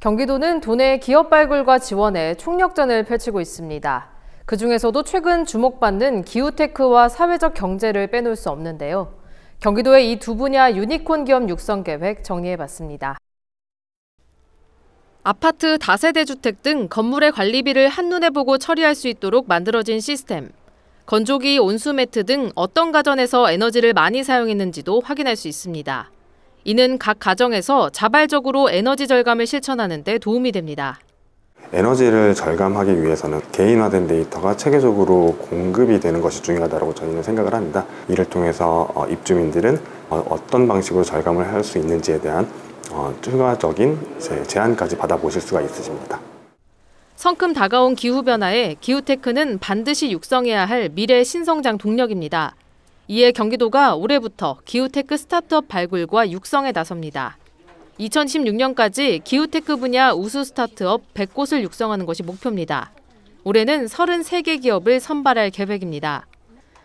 경기도는 도내 기업 발굴과 지원에 총력전을 펼치고 있습니다. 그 중에서도 최근 주목받는 기후테크와 사회적 경제를 빼놓을 수 없는데요. 경기도의 이 두 분야 유니콘 기업 육성 계획 정리해봤습니다. 아파트, 다세대 주택 등 건물의 관리비를 한눈에 보고 처리할 수 있도록 만들어진 시스템. 건조기, 온수매트 등 어떤 가전에서 에너지를 많이 사용했는지도 확인할 수 있습니다. 이는 각 가정에서 자발적으로 에너지 절감을 실천하는 데 도움이 됩니다. 에너지를 절감하기 위해서는 개인화된 데이터가 체계적으로 공급이 되는 것이 중요하다고 저희는 생각을 합니다. 이를 통해서 어, 입주민들은 어, 어떤 방식으로 절감을 할 수 있는지에 대한 어, 추가적인 제안까지 받아보실 수가 있으십니다. 성큼 다가온 기후변화에 기후테크는 반드시 육성해야 할 미래 신성장 동력입니다. 이에 경기도가 올해부터 기후테크 스타트업 발굴과 육성에 나섭니다. 2016년까지 기후테크 분야 우수 스타트업 100곳을 육성하는 것이 목표입니다. 올해는 33개 기업을 선발할 계획입니다.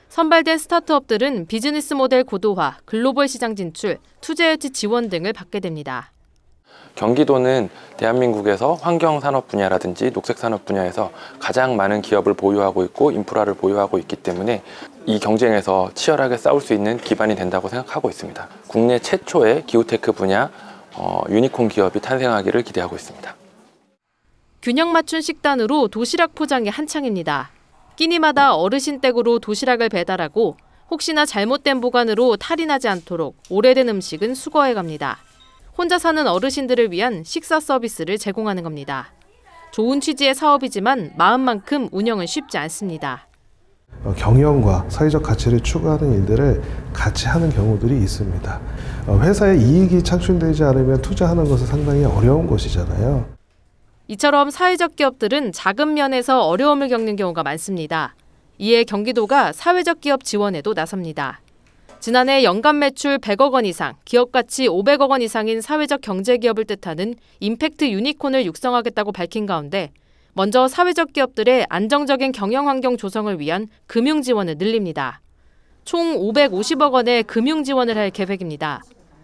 선발된 스타트업들은 비즈니스 모델 고도화, 글로벌 시장 진출, 투자유치 지원 등을 받게 됩니다. 경기도는 대한민국에서 환경산업 분야라든지 녹색산업 분야에서 가장 많은 기업을 보유하고 있고 인프라를 보유하고 있기 때문에 이 경쟁에서 치열하게 싸울 수 있는 기반이 된다고 생각하고 있습니다. 국내 최초의 기후테크 분야 어, 유니콘 기업이 탄생하기를 기대하고 있습니다. 균형 맞춘 식단으로 도시락 포장이 한창입니다. 끼니마다 어르신 댁으로 도시락을 배달하고 혹시나 잘못된 보관으로 탈이 나지 않도록 오래된 음식은 수거해 갑니다. 혼자 사는 어르신들을 위한 식사 서비스를 제공하는 겁니다. 좋은 취지의 사업이지만 마음만큼 운영은 쉽지 않습니다. 어, 경영과 사회적 가치를 추구하는 일들을 같이 하는 경우들이 있습니다. 어, 회사의 이익이 창출되지 않으면 투자하는 것은 상당히 어려운 것이잖아요. 이처럼 사회적 기업들은 작은 면에서 어려움을 겪는 경우가 많습니다. 이에 경기도가 사회적 기업 지원에도 나섭니다. 지난해 연간 매출 100억 원 이상, 기업 가치 500억 원 이상인 사회적 경제 기업을 뜻하는 임팩트 유니콘을 육성하겠다고 밝힌 가운데 먼저 사회적 기업들의 안정적인 경영 환경 조성을 위한 금융 지원을 늘립니다. 총 550억 원의 금융 지원을 할 계획입니다.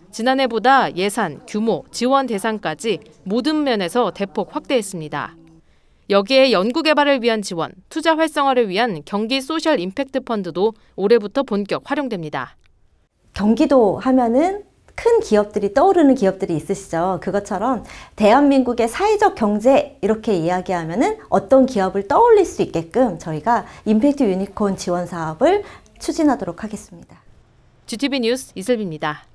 지난해보다 예산, 규모, 지원 대상까지 모든 면에서 대폭 확대했습니다. 여기에 연구개발을 위한 지원, 투자 활성화를 위한 경기 소셜 임팩트 펀드도 올해부터 본격 활용됩니다. 경기도 하면은 큰 기업들이 떠오르는 기업들이 있으시죠. 그것처럼 대한민국의 사회적 경제 이렇게 이야기하면은 어떤 기업을 떠올릴 수 있게끔 저희가 임팩트 유니콘 지원 사업을 추진하도록 하겠습니다. GTV 뉴스 이슬비입니다.